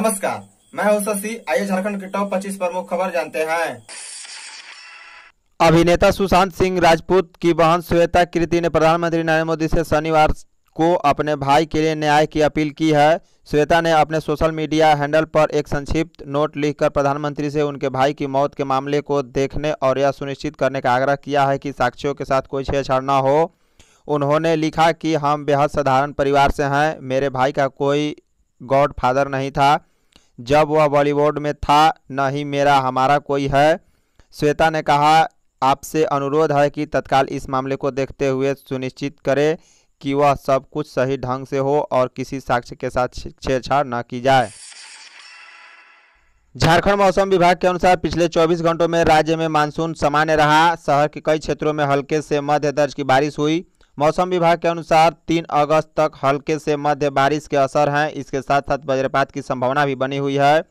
नमस्कार मैं हूं शशि आइए झारखंड के टॉप 25 प्रमुख खबर जानते हैं अभिनेता सुशांत सिंह राजपूत की बहन श्वेता कृति ने प्रधानमंत्री नरेंद्र मोदी से शनिवार को अपने भाई के लिए न्याय की अपील की है श्वेता ने अपने सोशल मीडिया हैंडल पर एक संक्षिप्त नोट लिखकर प्रधानमंत्री से उनके भाई की मौत के मामले को देखने और यह सुनिश्चित करने का आग्रह किया है कि साक्षियों के साथ कोई छेड़छाड़ न हो उन्होंने लिखा कि हम बेहद साधारण परिवार से हैं मेरे भाई का कोई गॉड फादर नहीं था जब वह बॉलीवुड में था न ही मेरा हमारा कोई है श्वेता ने कहा आपसे अनुरोध है कि तत्काल इस मामले को देखते हुए सुनिश्चित करें कि वह सब कुछ सही ढंग से हो और किसी साक्ष्य के साथ छेड़छाड़ न की जाए झारखंड मौसम विभाग के अनुसार पिछले 24 घंटों में राज्य में मानसून सामान्य रहा शहर के कई क्षेत्रों में हल्के से मध्य दर्ज की बारिश हुई मौसम विभाग के अनुसार तीन अगस्त तक हल्के से मध्य बारिश के असर हैं इसके साथ साथ वज्रपात की संभावना भी बनी हुई है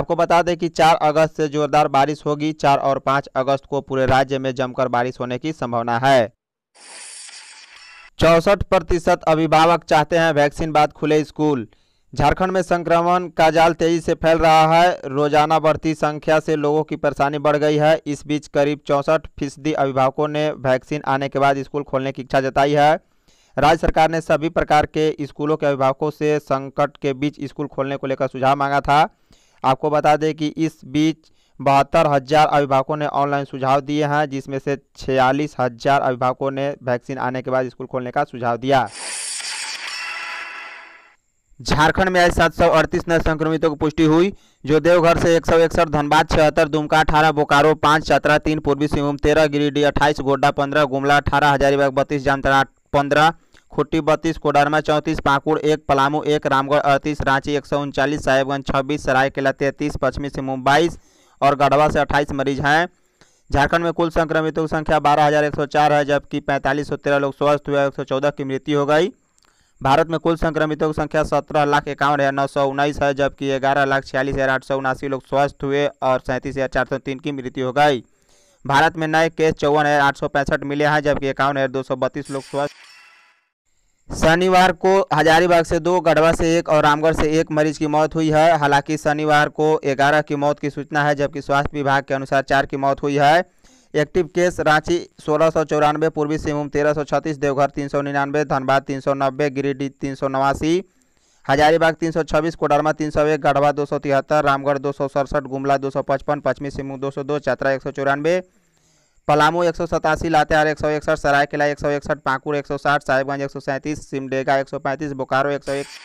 आपको बता दें कि चार अगस्त से जोरदार बारिश होगी चार और पाँच अगस्त को पूरे राज्य में जमकर बारिश होने की संभावना है चौसठ प्रतिशत अभिभावक चाहते हैं वैक्सीन बाद खुले स्कूल झारखंड में संक्रमण का जाल तेजी से फैल रहा है रोजाना बढ़ती संख्या से लोगों की परेशानी बढ़ गई है इस बीच करीब चौंसठ फीसदी अभिभावकों ने वैक्सीन आने के बाद स्कूल खोलने की इच्छा जताई है राज्य सरकार ने सभी प्रकार के स्कूलों के अभिभावकों से संकट के बीच स्कूल खोलने को लेकर सुझाव मांगा था आपको बता दें कि इस बीच बहत्तर हज़ार अभिभावकों ने ऑनलाइन सुझाव दिए हैं जिसमें से छियालीस हज़ार अभिभावकों ने वैक्सीन आने के बाद स्कूल खोलने का सुझाव दिया झारखंड में आज सात सौ अड़तीस नए संक्रमितों की पुष्टि हुई जो देवघर से एक सौ इकसठ धनबाद छिहत्तर दुमका अठारह बोकारो पाँच चतरा तीन पूर्वी सिंहभूम तेरह गिरिडीह अट्ठाईस गोड्डा पंद्रह गुमला अठारह हजारीबाग बत्तीस जामतरा पंद्रह खुट्टी बत्तीस कोडरमा चौंतीस पाकुड़ एक पलामू एक रामगढ़ अड़तीस रांची एक सौ उनचालीस साहेबगंज छब्बीस सरायकेला तैंतीस पश्चिमी सिंहभूम बाईस और गढ़वा से अट्ठाईस मरीज हैं झारखंड में कुल संक्रमितों की संख्या बारह हजार एक सौ चार है जबकि पैंतालीस सौ तेरह लोग स्वस्थ हुए एक सौ चौदह की मृत्यु हो गई भारत में कुल संक्रमितों की संख्या सत्रह लाख इक्यावन हज़ार नौ सौ उन्नीस है जबकि ग्यारह लाख छियालीस हज़ार आठ सौ उनासी लोग स्वस्थ हुए और सैंतीस हज़ार चार सौ तीन की मृत्यु हो गई भारत में नए केस चौवन हज़ार आठ सौ पैंसठ मिले हैं जबकि इक्यावन हज़ार दो सौ बत्तीस लोग स्वस्थ शनिवार को हजारीबाग से दो गढ़वा से एक और रामगढ़ से एक मरीज की मौत हुई है हालांकि शनिवार को ग्यारह की मौत की सूचना है जबकि स्वास्थ्य विभाग के अनुसार चार की मौत हुई है एक्टिव केस रांची सोलह सौ चौरानवे पूर्वी सिंहभूम तेरह सौ छत्तीस देवघर तीन सौ निन्यानवे धनबाद तीन सौ नब्बे गिरिडीह तीन सौ नवासी हजारीबाग तीन सौ छब्बीस कोडरमा तीन सौ एक गढ़वा दो सौ तिहत्तर रामगढ़ दो सौ सड़सठ गुमला दो सौ पचपन पश्चिमी सिंहभूम दो सौ दो चतरा एक सौ चौरानवे पलामू एक सौ सतासी लातेहार एक सौ इकसठ सरायकेला एक सौ इकसठ पाकुड़ एक सौ साठ साहिबगंज एक सौ सैंतीस सिमडेगा एक सौ पैंतीस बोकारो एक सौ एक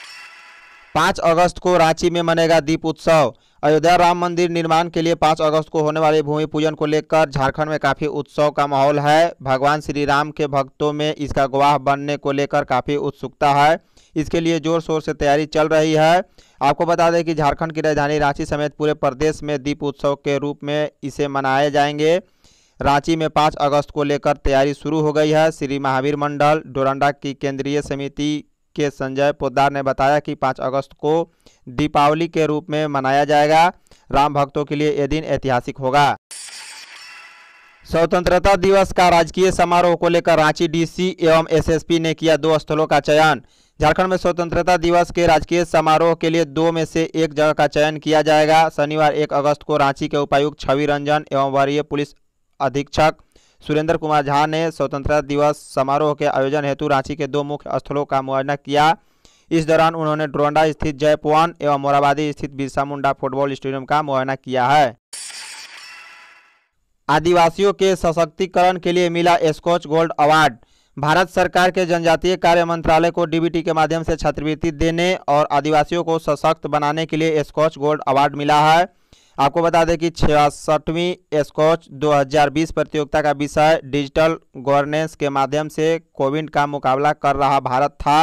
पाँच अगस्त को रांची में मनेगा दीप उत्सव अयोध्या राम मंदिर निर्माण के लिए 5 अगस्त को होने वाले भूमि पूजन को लेकर झारखंड में काफ़ी उत्सव का माहौल है भगवान श्री राम के भक्तों में इसका गवाह बनने को लेकर काफ़ी उत्सुकता है इसके लिए जोर शोर से तैयारी चल रही है आपको बता दें कि झारखंड की राजधानी रांची समेत पूरे प्रदेश में दीप उत्सव के रूप में इसे मनाए जाएंगे रांची में पाँच अगस्त को लेकर तैयारी शुरू हो गई है श्री महावीर मंडल डोरंडा की केंद्रीय समिति के संजय पोदार ने बताया कि 5 अगस्त को दीपावली के रूप में मनाया जाएगा राम भक्तों के लिए यह दिन ऐतिहासिक होगा स्वतंत्रता दिवस का राजकीय समारोह को लेकर रांची डीसी एवं एसएसपी ने किया दो स्थलों का चयन झारखंड में स्वतंत्रता दिवस के राजकीय समारोह के लिए दो में से एक जगह का चयन किया जाएगा शनिवार एक अगस्त को रांची के उपायुक्त छवि रंजन एवं वरीय पुलिस अधीक्षक सुरेंद्र कुमार झा ने स्वतंत्रता दिवस समारोह के आयोजन हेतु रांची के दो मुख्य स्थलों का मुआयना किया इस दौरान उन्होंने डोरंडा स्थित जयपवान एवं मोराबादी स्थित बिरसा मुंडा फुटबॉल स्टेडियम का मुआयना किया है आदिवासियों के सशक्तिकरण के लिए मिला स्कॉच गोल्ड अवार्ड भारत सरकार के जनजातीय कार्य मंत्रालय को डीबीटी के माध्यम से छात्रवृत्ति देने और आदिवासियों को सशक्त बनाने के लिए स्कॉच गोल्ड अवार्ड मिला है आपको बता दें कि छियासठवीं स्कॉच 2020 प्रतियोगिता का विषय डिजिटल गवर्नेंस के माध्यम से कोविड का मुकाबला कर रहा भारत था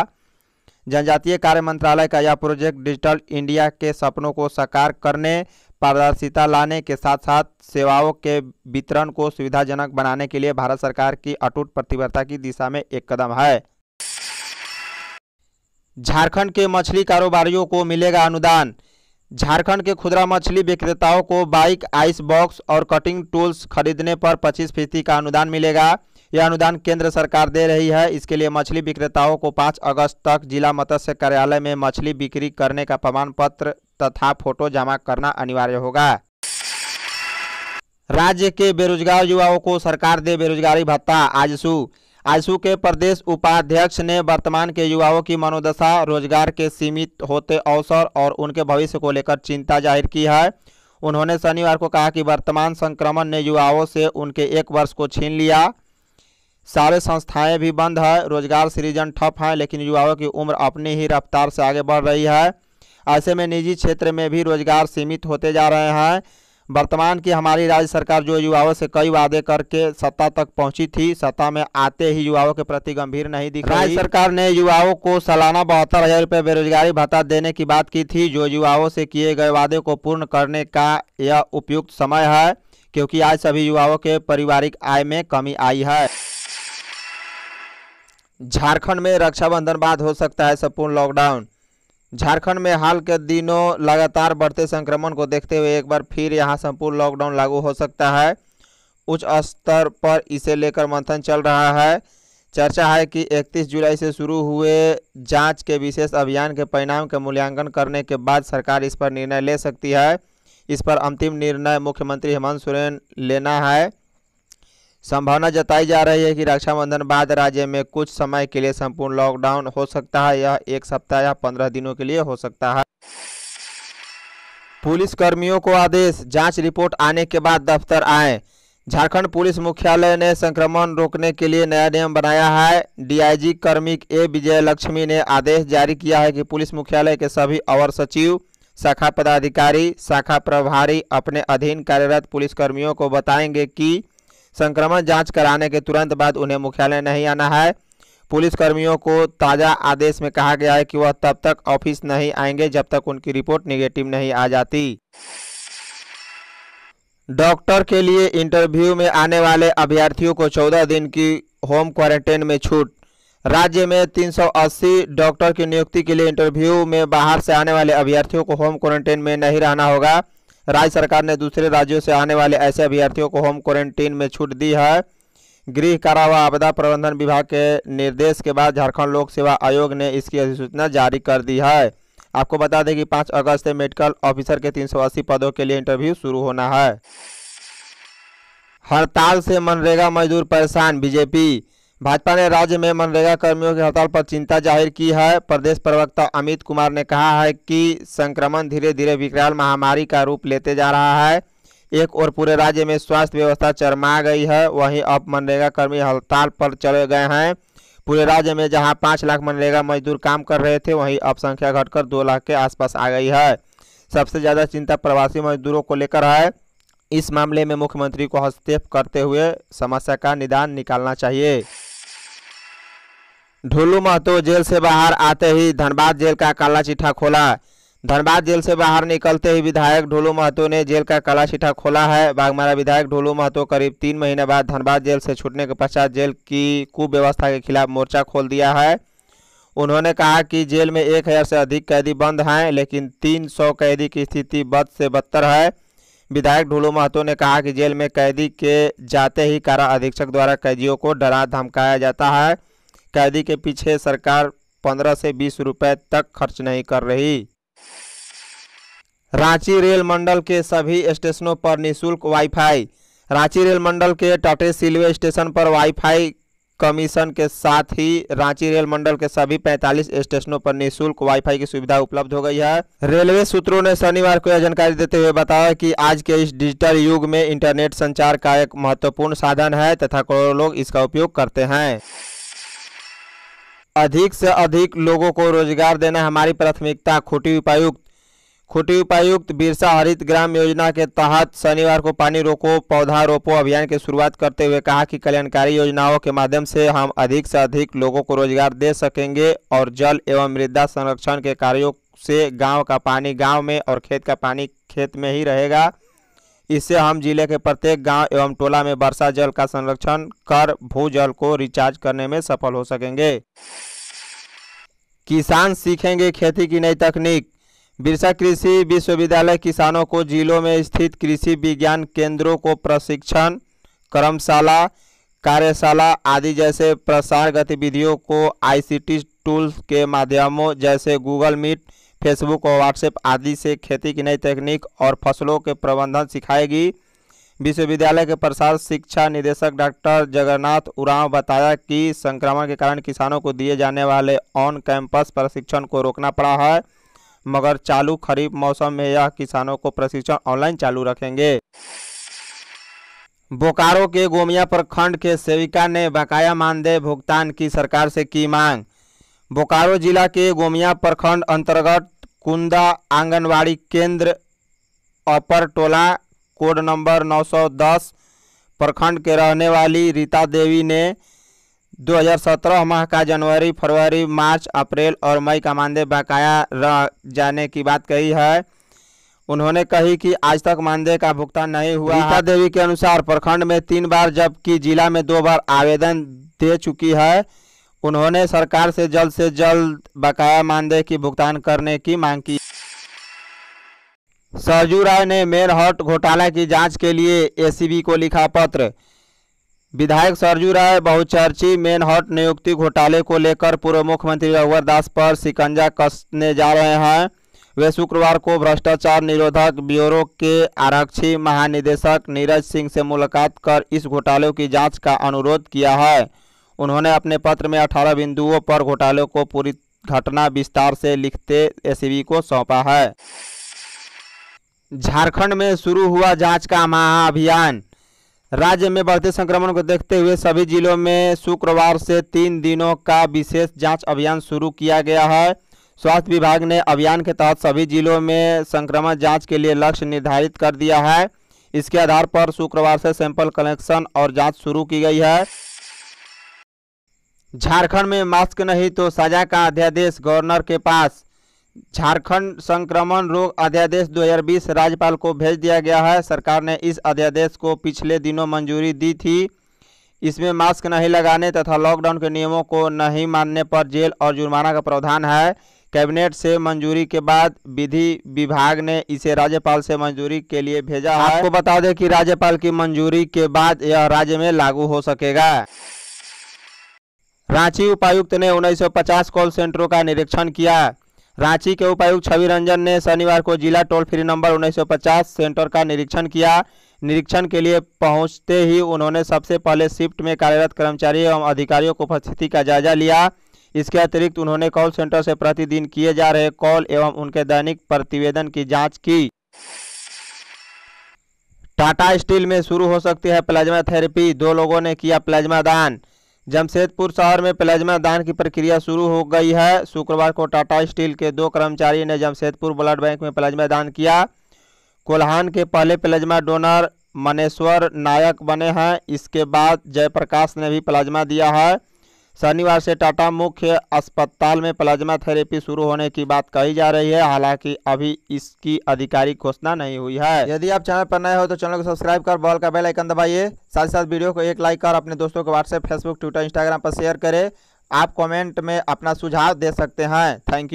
जनजातीय कार्य मंत्रालय का यह प्रोजेक्ट डिजिटल इंडिया के सपनों को साकार करने पारदर्शिता लाने के साथ साथ सेवाओं के वितरण को सुविधाजनक बनाने के लिए भारत सरकार की अटूट प्रतिबद्धता की दिशा में एक कदम है झारखंड के मछली कारोबारियों को मिलेगा अनुदान झारखंड के खुदरा मछली विक्रेताओं को बाइक आइस बॉक्स और कटिंग टूल्स खरीदने पर 25 फीसदी का अनुदान मिलेगा यह अनुदान केंद्र सरकार दे रही है इसके लिए मछली विक्रेताओं को 5 अगस्त तक जिला मत्स्य कार्यालय में मछली बिक्री करने का प्रमाण पत्र तथा फोटो जमा करना अनिवार्य होगा राज्य के बेरोजगार युवाओं को सरकार दे बेरोजगारी भत्ता आजसू आयसू के प्रदेश उपाध्यक्ष ने वर्तमान के युवाओं की मनोदशा रोजगार के सीमित होते अवसर और उनके भविष्य को लेकर चिंता जाहिर की है उन्होंने शनिवार को कहा कि वर्तमान संक्रमण ने युवाओं से उनके एक वर्ष को छीन लिया सारे संस्थाएं भी बंद है रोजगार सृजन ठप हैं लेकिन युवाओं की उम्र अपनी ही रफ्तार से आगे बढ़ रही है ऐसे में निजी क्षेत्र में भी रोजगार सीमित होते जा रहे हैं वर्तमान की हमारी राज्य सरकार जो युवाओं से कई वादे करके सत्ता तक पहुंची थी सत्ता में आते ही युवाओं के प्रति गंभीर नहीं दिख राज्य सरकार ने युवाओं को सालाना बहत्तर हजार रुपये बेरोजगारी भत्ता देने की बात की थी जो युवाओं से किए गए वादे को पूर्ण करने का यह उपयुक्त समय है क्योंकि आज सभी युवाओं के पारिवारिक आय में कमी आई है झारखंड में रक्षाबंधन बाद हो सकता है संपूर्ण लॉकडाउन झारखंड में हाल के दिनों लगातार बढ़ते संक्रमण को देखते हुए एक बार फिर यहां संपूर्ण लॉकडाउन लागू हो सकता है उच्च स्तर पर इसे लेकर मंथन चल रहा है चर्चा है कि 31 जुलाई से शुरू हुए जांच के विशेष अभियान के परिणाम का मूल्यांकन करने के बाद सरकार इस पर निर्णय ले सकती है इस पर अंतिम निर्णय मुख्यमंत्री हेमंत सोरेन लेना है संभावना जताई जा रही है कि रक्षाबंधन बाद राज्य में कुछ समय के लिए संपूर्ण लॉकडाउन हो सकता है यह एक सप्ताह या पंद्रह दिनों के लिए हो सकता है पुलिस कर्मियों को आदेश जांच रिपोर्ट आने के बाद दफ्तर आए झारखंड पुलिस मुख्यालय ने संक्रमण रोकने के लिए नया नियम बनाया है डीआईजी कर्मी ए विजय लक्ष्मी ने आदेश जारी किया है कि पुलिस मुख्यालय के सभी अवर सचिव शाखा पदाधिकारी शाखा प्रभारी अपने अधीन कार्यरत पुलिसकर्मियों को बताएंगे कि संक्रमण जांच कराने के तुरंत बाद उन्हें मुख्यालय नहीं आना है पुलिस कर्मियों को ताज़ा आदेश में कहा गया है कि वह तब तक ऑफिस नहीं आएंगे जब तक उनकी रिपोर्ट निगेटिव नहीं आ जाती डॉक्टर के लिए इंटरव्यू में आने वाले अभ्यर्थियों को 14 दिन की होम क्वारंटाइन में छूट राज्य में 380 डॉक्टर की नियुक्ति के लिए इंटरव्यू में बाहर से आने वाले अभ्यर्थियों को होम क्वारंटाइन में नहीं रहना होगा राज्य सरकार ने दूसरे राज्यों से आने वाले ऐसे अभ्यर्थियों को होम क्वारंटीन में छूट दी है गृह कारा व आपदा प्रबंधन विभाग के निर्देश के बाद झारखंड लोक सेवा आयोग ने इसकी अधिसूचना जारी कर दी है आपको बता दें कि पाँच अगस्त से मेडिकल ऑफिसर के 380 पदों के लिए इंटरव्यू शुरू होना है हड़ताल से मनरेगा मजदूर परेशान बीजेपी भाजपा ने राज्य में मनरेगा कर्मियों की हड़ताल पर चिंता जाहिर की है प्रदेश प्रवक्ता अमित कुमार ने कहा है कि संक्रमण धीरे धीरे विकराल महामारी का रूप लेते जा रहा है एक और पूरे राज्य में स्वास्थ्य व्यवस्था चरमा गई है वहीं अब मनरेगा कर्मी हड़ताल पर चले गए हैं पूरे राज्य में जहां पाँच लाख मनरेगा मजदूर काम कर रहे थे वहीं अब संख्या घटकर दो लाख के आसपास आ गई है सबसे ज़्यादा चिंता प्रवासी मजदूरों को लेकर है इस मामले में मुख्यमंत्री को हस्तक्षेप करते हुए समस्या का निदान निकालना चाहिए ढोलू महतो जेल से बाहर आते ही धनबाद जेल का काला चिट्ठा खोला धनबाद जेल से बाहर निकलते ही विधायक ढोलू महतो ने जेल का काला चिट्ठा खोला है बागमारा विधायक ढोलू महतो करीब तीन महीने बाद धनबाद जेल से छूटने के पश्चात जेल की कुव्यवस्था के खिलाफ मोर्चा खोल दिया है उन्होंने कहा कि जेल में एक हज़ार से अधिक कैदी बंद हैं लेकिन तीन सौ कैदी की स्थिति बद से बदतर है विधायक ढुलू महतो ने कहा कि जेल में कैदी के जाते ही कारा अधीक्षक द्वारा कैदियों को डरा धमकाया जाता है कैदी के पीछे सरकार पंद्रह से बीस रुपए तक खर्च नहीं कर रही रांची रेल मंडल के सभी स्टेशनों पर निशुल्क वाईफाई रांची रेल मंडल के टाटे सिलवे स्टेशन पर वाईफाई कमीशन के साथ ही रांची रेल मंडल के सभी 45 स्टेशनों पर निःशुल्क वाईफाई की सुविधा उपलब्ध हो गई है रेलवे सूत्रों ने शनिवार को यह जानकारी देते हुए बताया कि आज के इस डिजिटल युग में इंटरनेट संचार का एक महत्वपूर्ण साधन है तथा करोड़ों लोग इसका उपयोग करते हैं अधिक से अधिक लोगों को रोजगार देना हमारी प्राथमिकता खुटी उपायुक्त खुटी उपायुक्त बिरसा हरित ग्राम योजना के तहत शनिवार को पानी रोको पौधा रोपो अभियान की शुरुआत करते हुए कहा कि कल्याणकारी योजनाओं के माध्यम से हम अधिक से अधिक लोगों को रोजगार दे सकेंगे और जल एवं मृदा संरक्षण के कार्यों से गांव का पानी गांव में और खेत का पानी खेत में ही रहेगा इससे हम जिले के प्रत्येक गाँव एवं टोला में वर्षा जल का संरक्षण कर भू को रिचार्ज करने में सफल हो सकेंगे किसान सीखेंगे खेती की नई तकनीक बिरसा कृषि विश्वविद्यालय किसानों को जिलों में स्थित कृषि विज्ञान केंद्रों को प्रशिक्षण कर्मशाला कार्यशाला आदि जैसे प्रसार गतिविधियों को आईसीटी टूल्स के माध्यमों जैसे गूगल मीट फेसबुक और व्हाट्सएप आदि से खेती की नई तकनीक और फसलों के प्रबंधन सिखाएगी विश्वविद्यालय के प्रसार शिक्षा निदेशक डॉक्टर जगन्नाथ उरांव बताया कि संक्रमण के कारण किसानों को दिए जाने वाले ऑन कैंपस प्रशिक्षण को रोकना पड़ा है मगर चालू खरीफ मौसम में यह किसानों को प्रशिक्षण ऑनलाइन चालू रखेंगे बोकारो के गोमिया प्रखंड के सेविका ने बकाया मानदेय भुगतान की सरकार से की मांग बोकारो जिला के गोमिया प्रखंड अंतर्गत कुंदा आंगनवाड़ी केंद्र अपर टोला कोड नंबर 910 प्रखंड के रहने वाली रीता देवी ने 2017 माह का जनवरी फरवरी मार्च अप्रैल और मई का मानदेय बकाया रह जाने की बात कही है उन्होंने कही कि आज तक मानदेय का भुगतान नहीं हुआ रीता देवी के अनुसार प्रखंड में तीन बार जबकि जिला में दो बार आवेदन दे चुकी है उन्होंने सरकार से जल्द से जल्द बकाया मानदेय की भुगतान करने की मांग की सरजू राय ने मेरहट घोटाला की जांच के लिए एसीबी को लिखा पत्र विधायक सरजू राय बहुचर्ची हॉट नियुक्ति घोटाले को लेकर पूर्व मुख्यमंत्री रघुवर दास पर शिकंजा कसने जा रहे हैं वे शुक्रवार को भ्रष्टाचार निरोधक ब्यूरो के आरक्षी महानिदेशक नीरज सिंह से मुलाकात कर इस घोटाले की जांच का अनुरोध किया है उन्होंने अपने पत्र में 18 बिंदुओं पर घोटाले को पूरी घटना विस्तार से लिखते एसीबी को सौंपा है झारखंड में शुरू हुआ जाँच का महाअभियान राज्य में बढ़ते संक्रमण को देखते हुए सभी जिलों में शुक्रवार से तीन दिनों का विशेष जांच अभियान शुरू किया गया है स्वास्थ्य विभाग ने अभियान के तहत सभी जिलों में संक्रमण जांच के लिए लक्ष्य निर्धारित कर दिया है इसके आधार पर शुक्रवार से सैंपल कलेक्शन और जांच शुरू की गई है झारखंड में मास्क नहीं तो सजा का अध्यादेश गवर्नर के पास झारखंड संक्रमण रोग अध्यादेश 2020 राज्यपाल को भेज दिया गया है सरकार ने इस अध्यादेश को पिछले दिनों मंजूरी दी थी इसमें मास्क नहीं लगाने तथा लॉकडाउन के नियमों को नहीं मानने पर जेल और जुर्माना का प्रावधान है कैबिनेट से मंजूरी के बाद विधि विभाग ने इसे राज्यपाल से मंजूरी के लिए भेजा है आपको बता दें कि राज्यपाल की मंजूरी के बाद यह राज्य में लागू हो सकेगा रांची उपायुक्त ने 1950 कॉल सेंटरों का निरीक्षण किया रांची के उपायुक्त छवि रंजन ने शनिवार को जिला टोल फ्री नंबर 1950 सेंटर का निरीक्षण किया निरीक्षण के लिए पहुंचते ही उन्होंने सबसे पहले शिफ्ट में कार्यरत कर्मचारी एवं अधिकारियों को उपस्थिति का जायजा लिया इसके अतिरिक्त उन्होंने कॉल सेंटर से प्रतिदिन किए जा रहे कॉल एवं उनके दैनिक प्रतिवेदन की जाँच की टाटा स्टील में शुरू हो सकती है प्लाज्मा थेरेपी दो लोगों ने किया प्लाज्मा दान जमशेदपुर शहर में प्लाज्मा दान की प्रक्रिया शुरू हो गई है शुक्रवार को टाटा स्टील के दो कर्मचारी ने जमशेदपुर ब्लड बैंक में प्लाज्मा दान किया कोल्हान के पहले प्लाज्मा डोनर मनेश्वर नायक बने हैं इसके बाद जयप्रकाश ने भी प्लाज्मा दिया है शनिवार से टाटा मुख्य अस्पताल में प्लाज्मा थेरेपी शुरू होने की बात कही जा रही है हालांकि अभी इसकी आधिकारिक घोषणा नहीं हुई है यदि आप चैनल पर नए हो तो चैनल को सब्सक्राइब कर बॉल का बेल आइकन दबाइए साथ ही साथ वीडियो को एक लाइक कर अपने दोस्तों को व्हाट्सएप फेसबुक ट्विटर इंस्टाग्राम पर शेयर करें आप कॉमेंट में अपना सुझाव दे सकते हैं थैंक यू